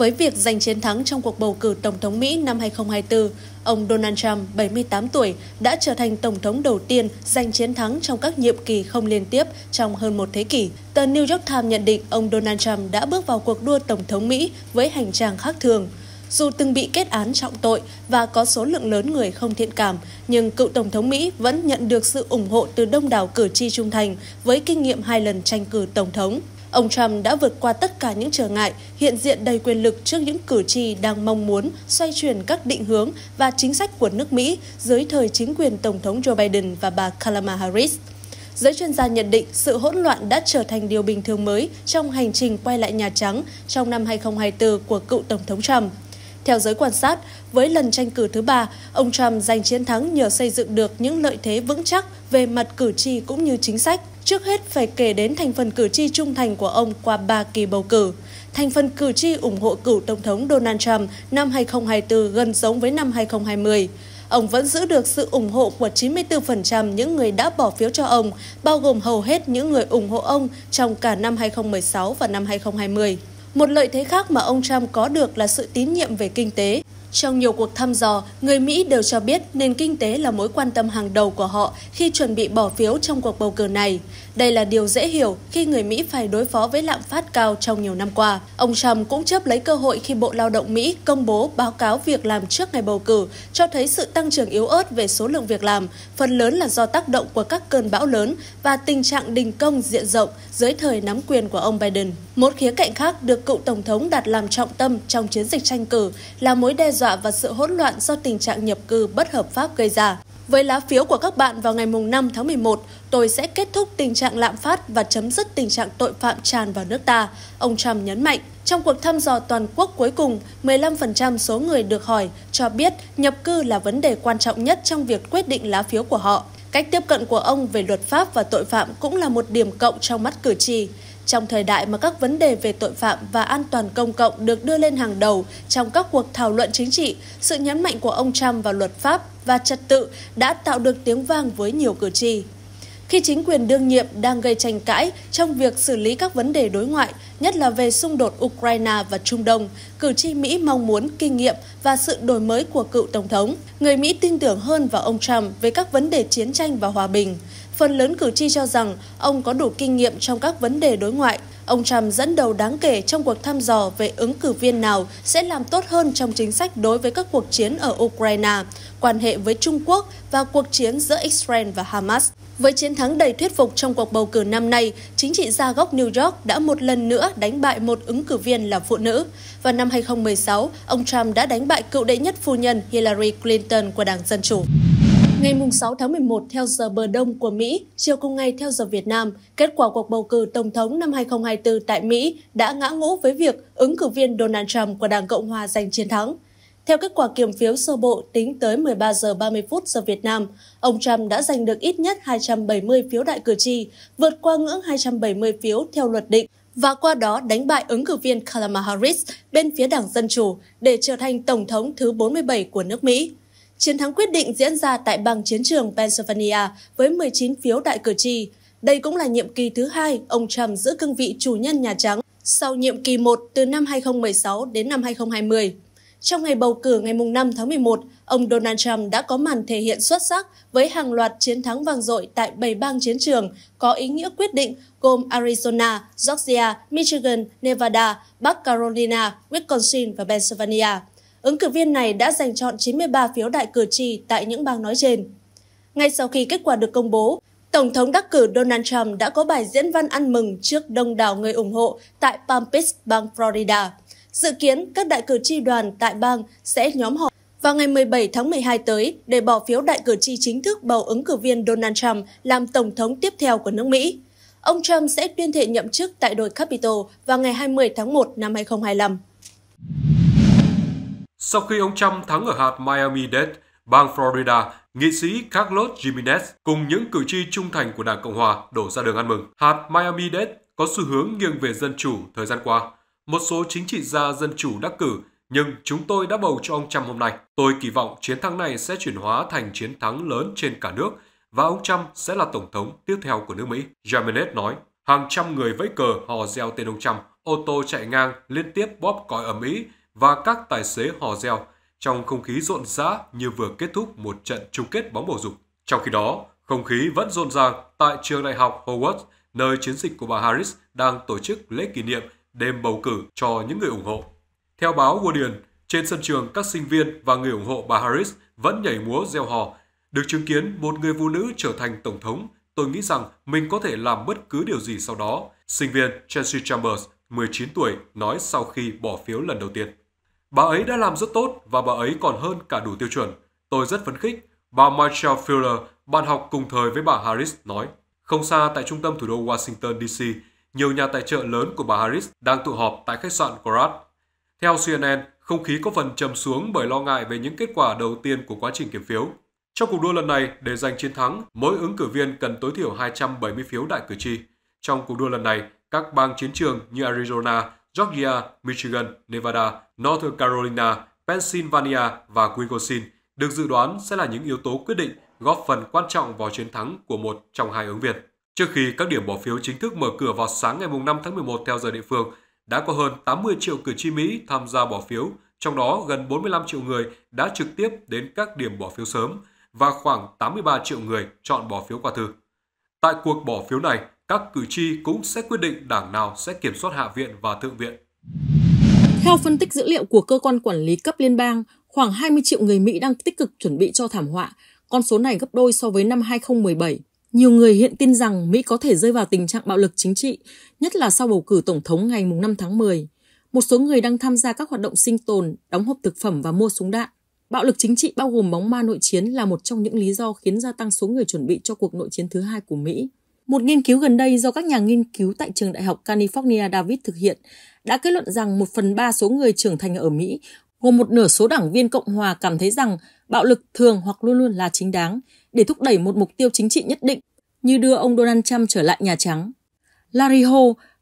Với việc giành chiến thắng trong cuộc bầu cử Tổng thống Mỹ năm 2024, ông Donald Trump, 78 tuổi, đã trở thành Tổng thống đầu tiên giành chiến thắng trong các nhiệm kỳ không liên tiếp trong hơn một thế kỷ. Tờ New York Times nhận định ông Donald Trump đã bước vào cuộc đua Tổng thống Mỹ với hành trang khác thường. Dù từng bị kết án trọng tội và có số lượng lớn người không thiện cảm, nhưng cựu Tổng thống Mỹ vẫn nhận được sự ủng hộ từ đông đảo cử tri trung thành với kinh nghiệm hai lần tranh cử Tổng thống. Ông Trump đã vượt qua tất cả những trở ngại, hiện diện đầy quyền lực trước những cử tri đang mong muốn xoay chuyển các định hướng và chính sách của nước Mỹ dưới thời chính quyền Tổng thống Joe Biden và bà Kamala Harris. Giới chuyên gia nhận định sự hỗn loạn đã trở thành điều bình thường mới trong hành trình quay lại Nhà Trắng trong năm 2024 của cựu Tổng thống Trump. Theo giới quan sát, với lần tranh cử thứ ba, ông Trump giành chiến thắng nhờ xây dựng được những lợi thế vững chắc về mặt cử tri cũng như chính sách. Trước hết phải kể đến thành phần cử tri trung thành của ông qua ba kỳ bầu cử. Thành phần cử tri ủng hộ cựu Tổng thống Donald Trump năm 2024 gần giống với năm 2020. Ông vẫn giữ được sự ủng hộ của 94% những người đã bỏ phiếu cho ông, bao gồm hầu hết những người ủng hộ ông trong cả năm 2016 và năm 2020. Một lợi thế khác mà ông Trump có được là sự tín nhiệm về kinh tế. Trong nhiều cuộc thăm dò, người Mỹ đều cho biết nền kinh tế là mối quan tâm hàng đầu của họ khi chuẩn bị bỏ phiếu trong cuộc bầu cử này. Đây là điều dễ hiểu khi người Mỹ phải đối phó với lạm phát cao trong nhiều năm qua. Ông Trump cũng chấp lấy cơ hội khi Bộ Lao động Mỹ công bố báo cáo việc làm trước ngày bầu cử, cho thấy sự tăng trưởng yếu ớt về số lượng việc làm, phần lớn là do tác động của các cơn bão lớn và tình trạng đình công diện rộng dưới thời nắm quyền của ông Biden. Một khía cạnh khác được cựu Tổng thống đặt làm trọng tâm trong chiến dịch tranh cử là mối đe dọa dọa và sự hỗn loạn do tình trạng nhập cư bất hợp pháp gây ra. Với lá phiếu của các bạn vào ngày 5 tháng 11, tôi sẽ kết thúc tình trạng lạm phát và chấm dứt tình trạng tội phạm tràn vào nước ta, ông Trump nhấn mạnh. Trong cuộc thăm dò toàn quốc cuối cùng, 15% số người được hỏi cho biết nhập cư là vấn đề quan trọng nhất trong việc quyết định lá phiếu của họ. Cách tiếp cận của ông về luật pháp và tội phạm cũng là một điểm cộng trong mắt cử tri. Trong thời đại mà các vấn đề về tội phạm và an toàn công cộng được đưa lên hàng đầu trong các cuộc thảo luận chính trị, sự nhấn mạnh của ông Trump vào luật pháp và trật tự đã tạo được tiếng vang với nhiều cử tri khi chính quyền đương nhiệm đang gây tranh cãi trong việc xử lý các vấn đề đối ngoại, nhất là về xung đột Ukraine và Trung Đông, cử tri Mỹ mong muốn kinh nghiệm và sự đổi mới của cựu Tổng thống. Người Mỹ tin tưởng hơn vào ông Trump về các vấn đề chiến tranh và hòa bình. Phần lớn cử tri cho rằng ông có đủ kinh nghiệm trong các vấn đề đối ngoại, Ông Trump dẫn đầu đáng kể trong cuộc thăm dò về ứng cử viên nào sẽ làm tốt hơn trong chính sách đối với các cuộc chiến ở Ukraine, quan hệ với Trung Quốc và cuộc chiến giữa Israel và Hamas. Với chiến thắng đầy thuyết phục trong cuộc bầu cử năm nay, chính trị gia gốc New York đã một lần nữa đánh bại một ứng cử viên là phụ nữ. Vào năm 2016, ông Trump đã đánh bại cựu đệ nhất phu nhân Hillary Clinton của Đảng Dân Chủ. Ngày 6 tháng 11 theo giờ bờ đông của Mỹ, chiều cùng ngày theo giờ Việt Nam, kết quả cuộc bầu cử Tổng thống năm 2024 tại Mỹ đã ngã ngũ với việc ứng cử viên Donald Trump của Đảng Cộng Hòa giành chiến thắng. Theo kết quả kiểm phiếu sơ bộ tính tới 13 giờ 30 phút giờ Việt Nam, ông Trump đã giành được ít nhất 270 phiếu đại cử tri, vượt qua ngưỡng 270 phiếu theo luật định và qua đó đánh bại ứng cử viên Kamala Harris bên phía Đảng Dân Chủ để trở thành Tổng thống thứ 47 của nước Mỹ. Chiến thắng quyết định diễn ra tại bang chiến trường Pennsylvania với 19 phiếu đại cử tri. Đây cũng là nhiệm kỳ thứ hai ông Trump giữ cương vị chủ nhân Nhà Trắng sau nhiệm kỳ 1 từ năm 2016 đến năm 2020. Trong ngày bầu cử ngày 5 tháng 11, ông Donald Trump đã có màn thể hiện xuất sắc với hàng loạt chiến thắng vang dội tại 7 bang chiến trường có ý nghĩa quyết định gồm Arizona, Georgia, Michigan, Nevada, Bắc Carolina, Wisconsin và Pennsylvania. Ứng cử viên này đã giành chọn 93 phiếu đại cử tri tại những bang nói trên. Ngay sau khi kết quả được công bố, Tổng thống đắc cử Donald Trump đã có bài diễn văn ăn mừng trước đông đảo người ủng hộ tại Palm Beach, bang Florida. Dự kiến các đại cử tri đoàn tại bang sẽ nhóm họp vào ngày 17 tháng 12 tới để bỏ phiếu đại cử tri chính thức bầu ứng cử viên Donald Trump làm tổng thống tiếp theo của nước Mỹ. Ông Trump sẽ tuyên thệ nhậm chức tại đồi Capitol vào ngày 20 tháng 1 năm 2025. Sau khi ông Trump thắng ở hạt Miami-Dade, bang Florida, nghị sĩ Carlos Jimenez cùng những cử tri trung thành của Đảng Cộng Hòa đổ ra đường ăn mừng. Hạt Miami-Dade có xu hướng nghiêng về dân chủ thời gian qua. Một số chính trị gia dân chủ đắc cử, nhưng chúng tôi đã bầu cho ông Trump hôm nay. Tôi kỳ vọng chiến thắng này sẽ chuyển hóa thành chiến thắng lớn trên cả nước và ông Trump sẽ là tổng thống tiếp theo của nước Mỹ. Jimenez nói, hàng trăm người vẫy cờ hò reo tên ông Trump, ô tô chạy ngang liên tiếp bóp còi ở Mỹ và các tài xế hò reo trong không khí rộn rã như vừa kết thúc một trận chung kết bóng bầu dục. Trong khi đó, không khí vẫn rộn ràng tại trường đại học Howard, nơi chiến dịch của bà Harris đang tổ chức lễ kỷ niệm đêm bầu cử cho những người ủng hộ. Theo báo Guardian, trên sân trường các sinh viên và người ủng hộ bà Harris vẫn nhảy múa reo hò. Được chứng kiến một người phụ nữ trở thành tổng thống, tôi nghĩ rằng mình có thể làm bất cứ điều gì sau đó. Sinh viên Chelsea Chambers 19 tuổi, nói sau khi bỏ phiếu lần đầu tiên. Bà ấy đã làm rất tốt và bà ấy còn hơn cả đủ tiêu chuẩn. Tôi rất phấn khích. Bà Michelle Fuller, bạn học cùng thời với bà Harris, nói. Không xa tại trung tâm thủ đô Washington D.C., nhiều nhà tài trợ lớn của bà Harris đang tụ họp tại khách sạn Grad. Theo CNN, không khí có phần trầm xuống bởi lo ngại về những kết quả đầu tiên của quá trình kiểm phiếu. Trong cuộc đua lần này, để giành chiến thắng, mỗi ứng cử viên cần tối thiểu 270 phiếu đại cử tri. Trong cuộc đua lần này, các bang chiến trường như Arizona, Georgia, Michigan, Nevada, North Carolina, Pennsylvania và Wisconsin được dự đoán sẽ là những yếu tố quyết định góp phần quan trọng vào chiến thắng của một trong hai ứng viên. Trước khi các điểm bỏ phiếu chính thức mở cửa vào sáng ngày 5 tháng 11 theo giờ địa phương, đã có hơn 80 triệu cử tri Mỹ tham gia bỏ phiếu, trong đó gần 45 triệu người đã trực tiếp đến các điểm bỏ phiếu sớm và khoảng 83 triệu người chọn bỏ phiếu qua thư. Tại cuộc bỏ phiếu này, các cử tri cũng sẽ quyết định đảng nào sẽ kiểm soát Hạ viện và Thượng viện. Theo phân tích dữ liệu của cơ quan quản lý cấp liên bang, khoảng 20 triệu người Mỹ đang tích cực chuẩn bị cho thảm họa, con số này gấp đôi so với năm 2017. Nhiều người hiện tin rằng Mỹ có thể rơi vào tình trạng bạo lực chính trị, nhất là sau bầu cử tổng thống ngày 5 tháng 10. Một số người đang tham gia các hoạt động sinh tồn, đóng hộp thực phẩm và mua súng đạn. Bạo lực chính trị bao gồm bóng ma nội chiến là một trong những lý do khiến gia tăng số người chuẩn bị cho cuộc nội chiến thứ hai của Mỹ. Một nghiên cứu gần đây do các nhà nghiên cứu tại trường đại học California David thực hiện đã kết luận rằng một phần ba số người trưởng thành ở Mỹ, gồm một nửa số đảng viên Cộng hòa cảm thấy rằng bạo lực thường hoặc luôn luôn là chính đáng để thúc đẩy một mục tiêu chính trị nhất định, như đưa ông Donald Trump trở lại Nhà Trắng. Larry Ho,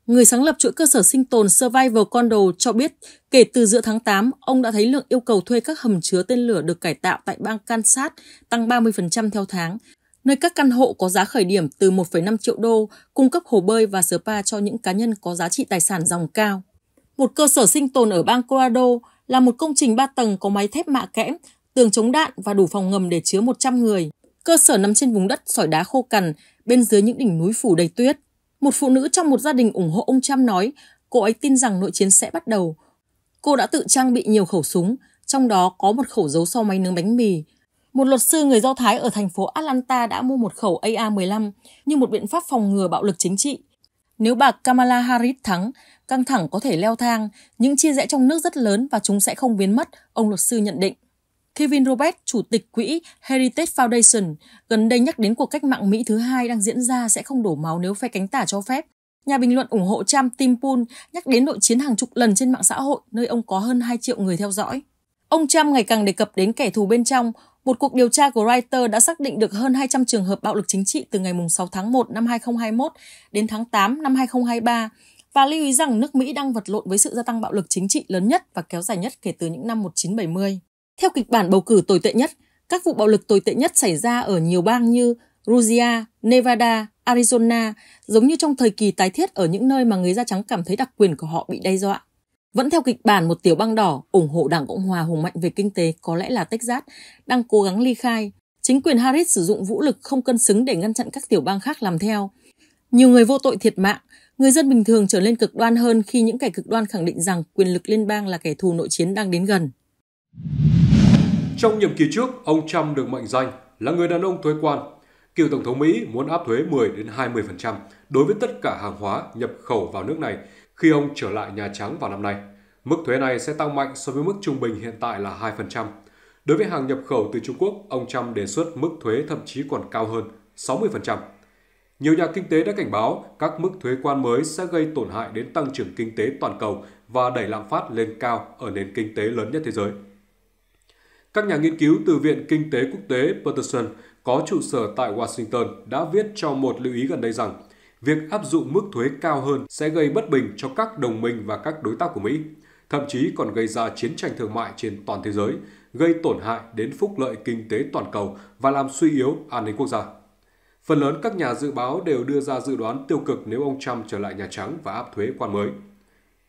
người sáng lập chuỗi cơ sở sinh tồn Survival Condo cho biết kể từ giữa tháng 8, ông đã thấy lượng yêu cầu thuê các hầm chứa tên lửa được cải tạo tại bang Kansas tăng 30% theo tháng nơi các căn hộ có giá khởi điểm từ 1,5 triệu đô cung cấp hồ bơi và spa cho những cá nhân có giá trị tài sản dòng cao. Một cơ sở sinh tồn ở bang Colorado là một công trình 3 tầng có máy thép mạ kẽm, tường chống đạn và đủ phòng ngầm để chứa 100 người. Cơ sở nằm trên vùng đất sỏi đá khô cằn, bên dưới những đỉnh núi phủ đầy tuyết. Một phụ nữ trong một gia đình ủng hộ ông Trump nói cô ấy tin rằng nội chiến sẽ bắt đầu. Cô đã tự trang bị nhiều khẩu súng, trong đó có một khẩu dấu sau so máy nướng bánh mì một luật sư người Do Thái ở thành phố Atlanta đã mua một khẩu AR-15 như một biện pháp phòng ngừa bạo lực chính trị. Nếu bà Kamala Harris thắng, căng thẳng có thể leo thang, những chia rẽ trong nước rất lớn và chúng sẽ không biến mất, ông luật sư nhận định. Kevin Robert, chủ tịch quỹ Heritage Foundation, gần đây nhắc đến cuộc cách mạng Mỹ thứ hai đang diễn ra sẽ không đổ máu nếu phe cánh tả cho phép. Nhà bình luận ủng hộ Trump Tim Pool nhắc đến nội chiến hàng chục lần trên mạng xã hội, nơi ông có hơn 2 triệu người theo dõi. Ông Trump ngày càng đề cập đến kẻ thù bên trong, một cuộc điều tra của Reuters đã xác định được hơn 200 trường hợp bạo lực chính trị từ ngày 6 tháng 1 năm 2021 đến tháng 8 năm 2023 và lưu ý rằng nước Mỹ đang vật lộn với sự gia tăng bạo lực chính trị lớn nhất và kéo dài nhất kể từ những năm 1970. Theo kịch bản bầu cử tồi tệ nhất, các vụ bạo lực tồi tệ nhất xảy ra ở nhiều bang như Georgia, Nevada, Arizona, giống như trong thời kỳ tái thiết ở những nơi mà người da trắng cảm thấy đặc quyền của họ bị đe dọa. Vẫn theo kịch bản một tiểu băng đỏ ủng hộ Đảng Cộng hòa hùng mạnh về kinh tế có lẽ là Texas đang cố gắng ly khai. Chính quyền Harris sử dụng vũ lực không cân xứng để ngăn chặn các tiểu bang khác làm theo. Nhiều người vô tội thiệt mạng, người dân bình thường trở nên cực đoan hơn khi những kẻ cực đoan khẳng định rằng quyền lực liên bang là kẻ thù nội chiến đang đến gần. Trong nhiệm kỳ trước, ông Trump được mệnh danh là người đàn ông thuế quan. Cựu Tổng thống Mỹ muốn áp thuế 10 đến 20% đối với tất cả hàng hóa nhập khẩu vào nước này khi ông trở lại Nhà Trắng vào năm nay. Mức thuế này sẽ tăng mạnh so với mức trung bình hiện tại là 2%. Đối với hàng nhập khẩu từ Trung Quốc, ông Trump đề xuất mức thuế thậm chí còn cao hơn 60%. Nhiều nhà kinh tế đã cảnh báo các mức thuế quan mới sẽ gây tổn hại đến tăng trưởng kinh tế toàn cầu và đẩy lạm phát lên cao ở nền kinh tế lớn nhất thế giới. Các nhà nghiên cứu từ Viện Kinh tế Quốc tế Peterson có trụ sở tại Washington đã viết trong một lưu ý gần đây rằng việc áp dụng mức thuế cao hơn sẽ gây bất bình cho các đồng minh và các đối tác của Mỹ, thậm chí còn gây ra chiến tranh thương mại trên toàn thế giới, gây tổn hại đến phúc lợi kinh tế toàn cầu và làm suy yếu an ninh quốc gia. Phần lớn các nhà dự báo đều đưa ra dự đoán tiêu cực nếu ông Trump trở lại Nhà Trắng và áp thuế quan mới.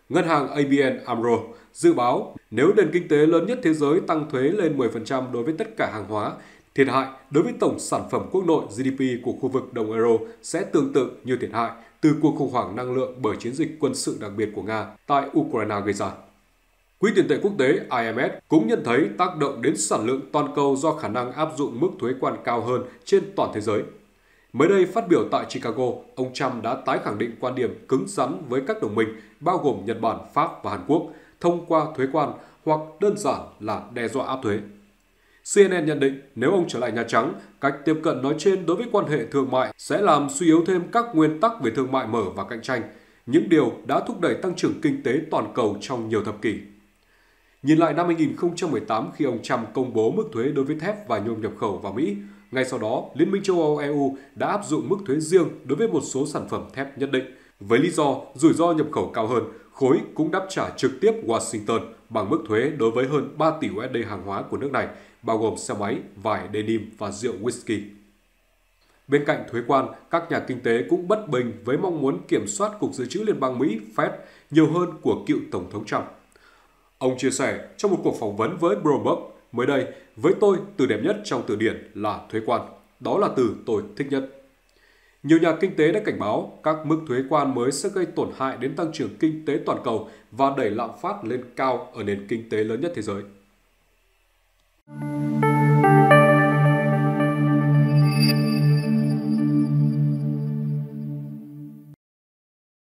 Ngân hàng ABN AMRO dự báo nếu nền kinh tế lớn nhất thế giới tăng thuế lên 10% đối với tất cả hàng hóa Thiệt hại đối với tổng sản phẩm quốc nội GDP của khu vực đồng euro sẽ tương tự như thiệt hại từ cuộc khủng hoảng năng lượng bởi chiến dịch quân sự đặc biệt của Nga tại Ukraine gây ra. Quỹ tiền tệ quốc tế IMF cũng nhận thấy tác động đến sản lượng toàn cầu do khả năng áp dụng mức thuế quan cao hơn trên toàn thế giới. Mới đây phát biểu tại Chicago, ông Trump đã tái khẳng định quan điểm cứng rắn với các đồng minh bao gồm Nhật Bản, Pháp và Hàn Quốc thông qua thuế quan hoặc đơn giản là đe dọa áp thuế. CNN nhận định nếu ông trở lại Nhà Trắng, cách tiếp cận nói trên đối với quan hệ thương mại sẽ làm suy yếu thêm các nguyên tắc về thương mại mở và cạnh tranh, những điều đã thúc đẩy tăng trưởng kinh tế toàn cầu trong nhiều thập kỷ. Nhìn lại năm 2018 khi ông Trump công bố mức thuế đối với thép và nhôm nhập khẩu vào Mỹ, ngay sau đó Liên minh châu Âu EU đã áp dụng mức thuế riêng đối với một số sản phẩm thép nhất định. Với lý do rủi ro nhập khẩu cao hơn, khối cũng đáp trả trực tiếp Washington bằng mức thuế đối với hơn 3 tỷ USD hàng hóa của nước này, bao gồm xe máy, vải denim và rượu whisky. Bên cạnh thuế quan, các nhà kinh tế cũng bất bình với mong muốn kiểm soát Cục Dự trữ Liên bang Mỹ Fed nhiều hơn của cựu Tổng thống Trump. Ông chia sẻ trong một cuộc phỏng vấn với Bloomberg mới đây, với tôi từ đẹp nhất trong từ điển là thuế quan. Đó là từ tôi thích nhất. Nhiều nhà kinh tế đã cảnh báo các mức thuế quan mới sẽ gây tổn hại đến tăng trưởng kinh tế toàn cầu và đẩy lạm phát lên cao ở nền kinh tế lớn nhất thế giới.